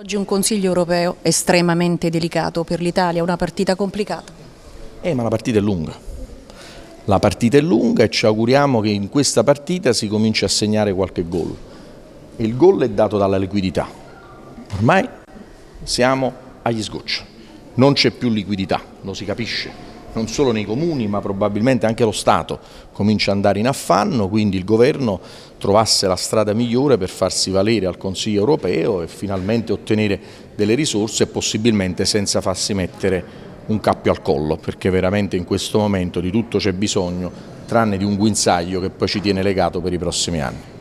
Oggi un Consiglio europeo estremamente delicato per l'Italia, una partita complicata. Eh, ma la partita è lunga. La partita è lunga e ci auguriamo che in questa partita si cominci a segnare qualche gol. Il gol è dato dalla liquidità. Ormai siamo agli sgocci, non c'è più liquidità, lo si capisce non solo nei comuni ma probabilmente anche lo Stato comincia ad andare in affanno, quindi il governo trovasse la strada migliore per farsi valere al Consiglio europeo e finalmente ottenere delle risorse possibilmente senza farsi mettere un cappio al collo perché veramente in questo momento di tutto c'è bisogno tranne di un guinzaglio che poi ci tiene legato per i prossimi anni.